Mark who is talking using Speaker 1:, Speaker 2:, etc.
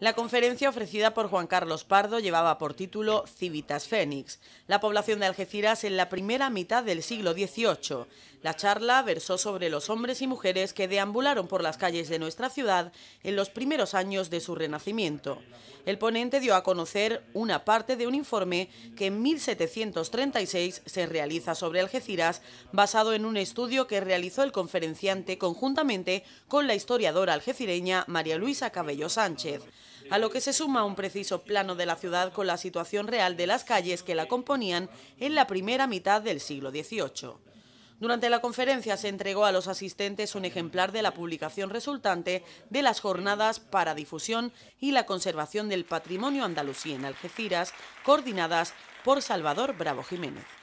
Speaker 1: La conferencia ofrecida por Juan Carlos Pardo llevaba por título Civitas Fénix, la población de Algeciras en la primera mitad del siglo XVIII. La charla versó sobre los hombres y mujeres que deambularon por las calles de nuestra ciudad en los primeros años de su renacimiento. El ponente dio a conocer una parte de un informe que en 1736 se realiza sobre Algeciras, basado en un estudio que realizó el conferenciante conjuntamente con la historiadora algecireña María Luisa Cabello Sánchez a lo que se suma un preciso plano de la ciudad con la situación real de las calles que la componían en la primera mitad del siglo XVIII. Durante la conferencia se entregó a los asistentes un ejemplar de la publicación resultante de las jornadas para difusión y la conservación del patrimonio andalusí en Algeciras, coordinadas por Salvador Bravo Jiménez.